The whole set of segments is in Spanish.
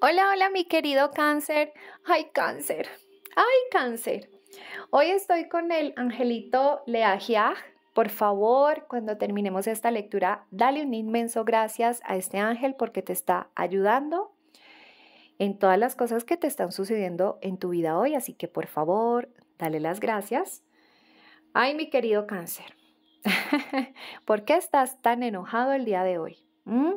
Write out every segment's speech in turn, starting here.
Hola, hola mi querido cáncer. Ay, cáncer. Ay, cáncer. Hoy estoy con el angelito Leagiag. Por favor, cuando terminemos esta lectura, dale un inmenso gracias a este ángel porque te está ayudando en todas las cosas que te están sucediendo en tu vida hoy. Así que por favor, dale las gracias. Ay, mi querido cáncer. ¿Por qué estás tan enojado el día de hoy? ¿Mm?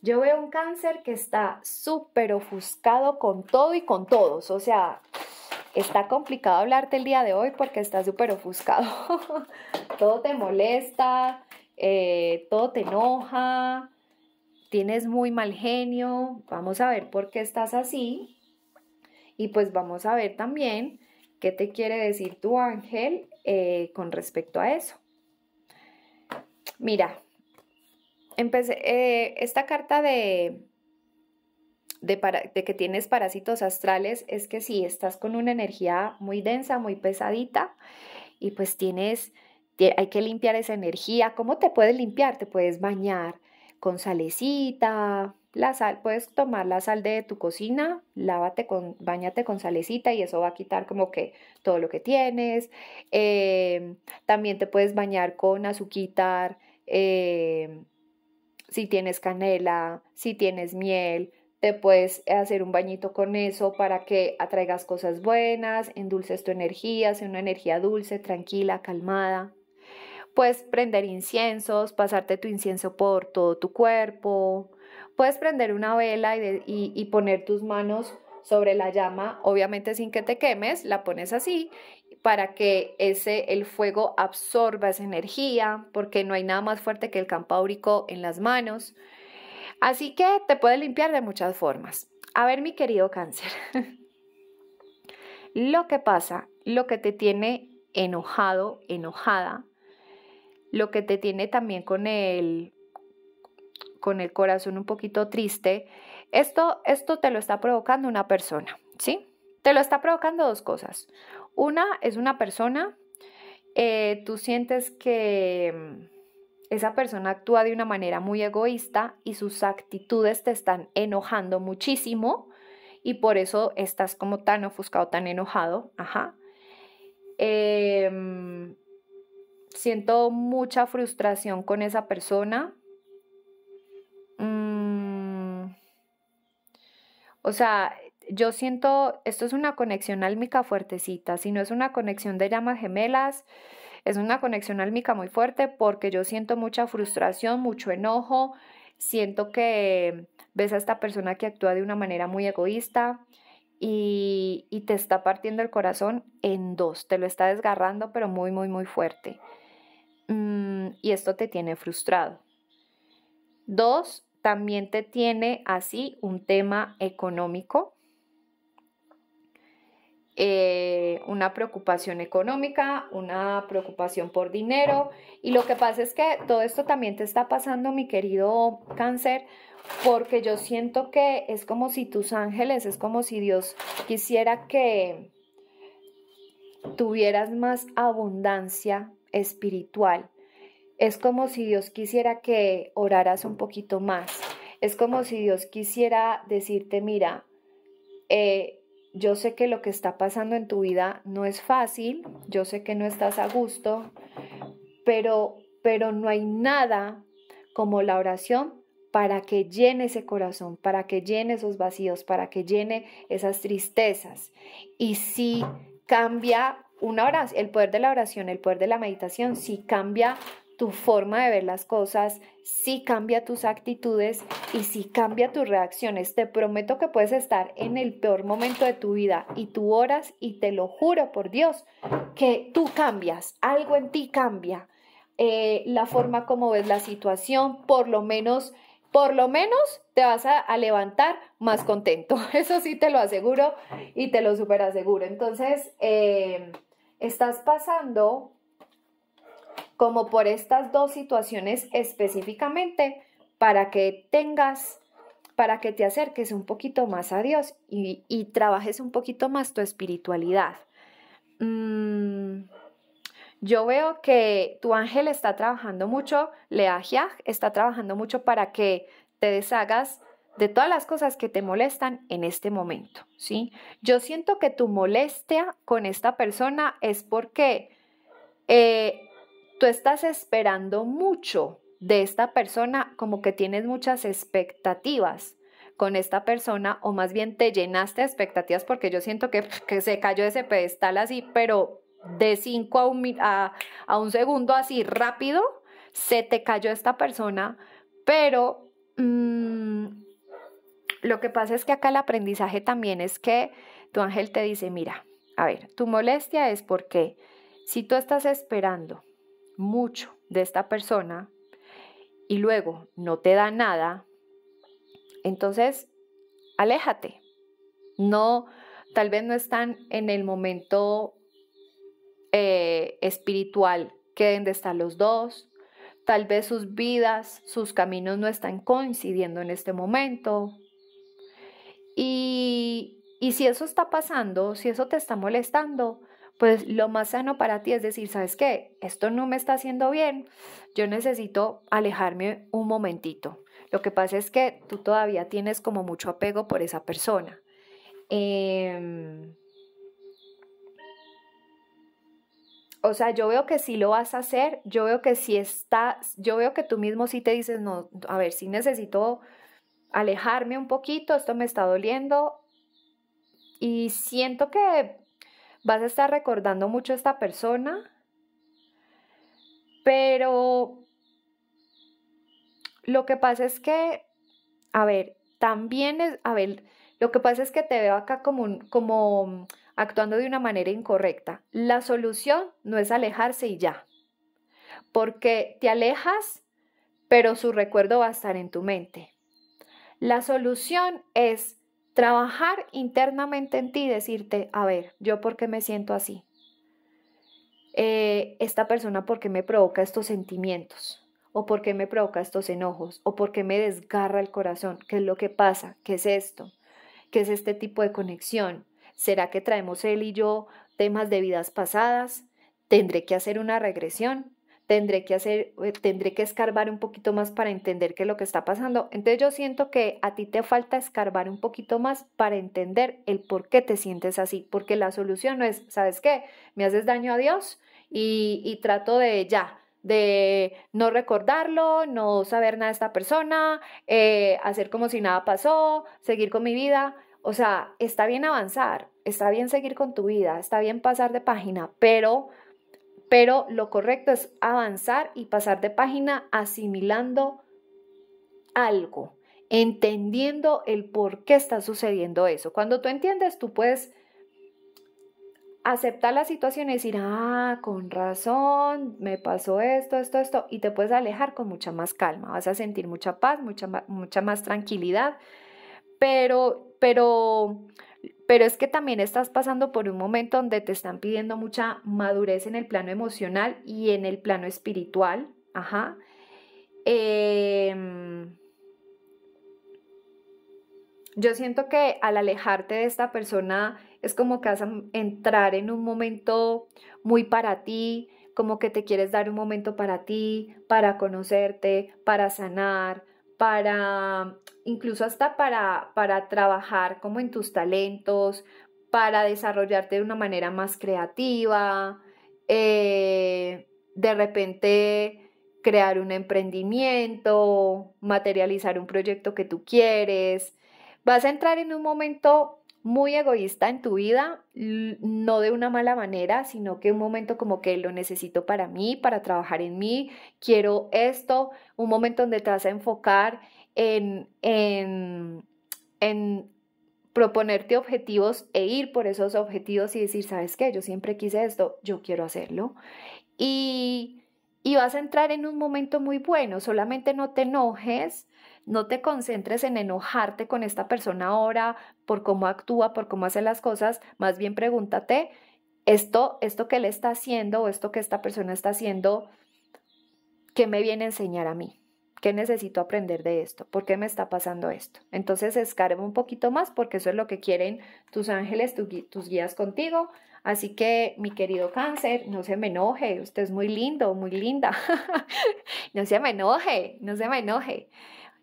Yo veo un cáncer que está súper ofuscado con todo y con todos. O sea, está complicado hablarte el día de hoy porque está súper ofuscado. todo te molesta, eh, todo te enoja, tienes muy mal genio. Vamos a ver por qué estás así. Y pues vamos a ver también qué te quiere decir tu ángel eh, con respecto a eso. Mira, Empecé, eh, esta carta de, de, que tienes parásitos astrales es que si estás con una energía muy densa, muy pesadita, y pues tienes, hay que limpiar esa energía. ¿Cómo te puedes limpiar? Te puedes bañar con salecita, la sal, puedes tomar la sal de tu cocina, lávate con, bañate con salecita y eso va a quitar como que todo lo que tienes. Eh, también te puedes bañar con azuquitar. Eh, si tienes canela, si tienes miel, te puedes hacer un bañito con eso para que atraigas cosas buenas, endulces tu energía, sea una energía dulce, tranquila, calmada. Puedes prender inciensos, pasarte tu incienso por todo tu cuerpo. Puedes prender una vela y, y poner tus manos sobre la llama, obviamente sin que te quemes, la pones así para que ese, el fuego absorba esa energía, porque no hay nada más fuerte que el campo en las manos. Así que te puede limpiar de muchas formas. A ver, mi querido cáncer, lo que pasa, lo que te tiene enojado, enojada, lo que te tiene también con el, con el corazón un poquito triste, esto, esto te lo está provocando una persona, ¿sí? Te lo está provocando dos cosas. Una es una persona, eh, tú sientes que mm, esa persona actúa de una manera muy egoísta y sus actitudes te están enojando muchísimo y por eso estás como tan ofuscado, tan enojado. Ajá. Em, siento mucha frustración con esa persona. Mm. o sea, yo siento, esto es una conexión álmica fuertecita, si no es una conexión de llamas gemelas, es una conexión álmica muy fuerte porque yo siento mucha frustración, mucho enojo, siento que ves a esta persona que actúa de una manera muy egoísta y, te está partiendo el corazón en dos, te lo está desgarrando pero muy, muy, muy fuerte. Mm, y esto te tiene frustrado. Dos, también te tiene así un tema económico eh, una preocupación económica, una preocupación por dinero. Y lo que pasa es que todo esto también te está pasando, mi querido cáncer, porque yo siento que es como si tus ángeles, es como si Dios quisiera que tuvieras más abundancia espiritual. Es como si Dios quisiera que oraras un poquito más. Es como si Dios quisiera decirte, mira, eh, yo sé que lo que está pasando en tu vida no es fácil, yo sé que no estás a gusto, pero, pero no hay nada como la oración para que llene ese corazón, para que llene esos vacíos, para que llene esas tristezas. Y si cambia una oración, el poder de la oración, el poder de la meditación, si cambia tu forma de ver las cosas, sí cambia tus actitudes y sí cambia tus reacciones. Te prometo que puedes estar en el peor momento de tu vida y tú oras y te lo juro por Dios que tú cambias, algo en ti cambia. Eh, la forma como ves la situación, por lo menos, por lo menos te vas a, levantar más contento. Eso sí te lo aseguro y te lo super aseguro. Entonces, eh, estás pasando como por estas dos situaciones específicamente para que tengas, para que te acerques un poquito más a Dios y, trabajes un poquito más tu espiritualidad. Mm, yo veo que tu ángel está trabajando mucho, Leahiah está trabajando mucho para que te deshagas de todas las cosas que te molestan en este momento, ¿sí? Yo siento que tu molestia con esta persona es porque eh, tú estás esperando mucho de esta persona, como que tienes muchas expectativas con esta persona, o más bien te llenaste de expectativas porque yo siento que, se cayó ese pedestal así, pero de 5 a un, a, un segundo así rápido, se te cayó esta persona, pero mm, lo que pasa es que acá el aprendizaje también es que tu ángel te dice, mira, a ver, tu molestia es porque si tú estás esperando mucho de esta persona y luego no te da nada, entonces aléjate. No, tal vez no están en el momento eh, espiritual que deben de estar los dos. Tal vez sus vidas, sus caminos no están coincidiendo en este momento. Y, y si eso está pasando, si eso te está molestando, pues lo más sano para ti es decir, ¿sabes qué? Esto no me está haciendo bien, yo necesito alejarme un momentito. Lo que pasa es que tú todavía tienes como mucho apego por esa persona. Em, o sea, yo veo que si lo vas a hacer, yo veo que si estás, yo veo que tú mismo sí te dices, no, a ver, sí necesito alejarme un poquito, esto me está doliendo. Y siento que vas a estar recordando mucho a esta persona, pero lo que pasa es que, a ver, también es, a ver, lo que pasa es que te veo acá como, como actuando de una manera incorrecta. La solución no es alejarse y ya, porque te alejas, pero su recuerdo va a estar en tu mente. La solución es Trabajar internamente en ti, y decirte, a ver, yo por qué me siento así. Eh, esta persona por qué me provoca estos sentimientos o por qué me provoca estos enojos o por qué me desgarra el corazón. ¿Qué es lo que pasa? ¿Qué es esto? ¿Qué es este tipo de conexión? ¿Será que traemos él y yo temas de vidas pasadas? ¿Tendré que hacer una regresión? tendré que hacer, eh, tendré que escarbar un poquito más para entender qué es lo que está pasando. Entonces yo siento que a ti te falta escarbar un poquito más para entender el por qué te sientes así, porque la solución no es, ¿sabes qué? Me haces daño a Dios y, trato de ya, de no recordarlo, no saber nada de esta persona, eh, hacer como si nada pasó, seguir con mi vida. O sea, está bien avanzar, está bien seguir con tu vida, está bien pasar de página, pero pero lo correcto es avanzar y pasar de página asimilando algo, entendiendo el por qué está sucediendo eso. Cuando tú entiendes, tú puedes aceptar la situación y decir, ah, con razón, me pasó esto, esto, esto, y te puedes alejar con mucha más calma, vas a sentir mucha paz, mucha, mucha más tranquilidad, pero, pero pero es que también estás pasando por un momento donde te están pidiendo mucha madurez en el plano emocional y en el plano espiritual. Ajá. Em, yo siento que al alejarte de esta persona es como que vas a entrar en un momento muy para ti, como que te quieres dar un momento para ti, para conocerte, para sanar, para incluso hasta para, para trabajar como en tus talentos, para desarrollarte de una manera más creativa, eh, de repente crear un emprendimiento, materializar un proyecto que tú quieres. Vas a entrar en un momento muy egoísta en tu vida, no de una mala manera, sino que un momento como que lo necesito para mí, para trabajar en mí, quiero esto, un momento donde te vas a enfocar en, en, en proponerte objetivos e ir por esos objetivos y decir, ¿sabes qué? Yo siempre quise esto, yo quiero hacerlo. Y y vas a entrar en un momento muy bueno. Solamente no te enojes, no te concentres en enojarte con esta persona ahora por cómo actúa, por cómo hace las cosas. Más bien pregúntate, esto, esto que él está haciendo o esto que esta persona está haciendo, ¿qué me viene a enseñar a mí? ¿Qué necesito aprender de esto? ¿Por qué me está pasando esto? Entonces escarba un poquito más porque eso es lo que quieren tus ángeles, tus guías contigo, Así que, mi querido cáncer, no se me enoje, usted es muy lindo, muy linda. no se me enoje, no se me enoje.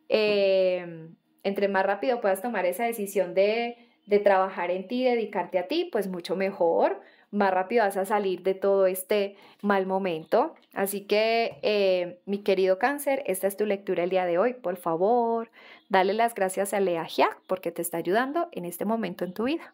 Em, entre más rápido puedas tomar esa decisión de, de trabajar en ti, dedicarte a ti, pues mucho mejor, más rápido vas a salir de todo este mal momento. Así que, eh, mi querido cáncer, esta es tu lectura el día de hoy. Por favor, dale las gracias a Lea Giac porque te está ayudando en este momento en tu vida.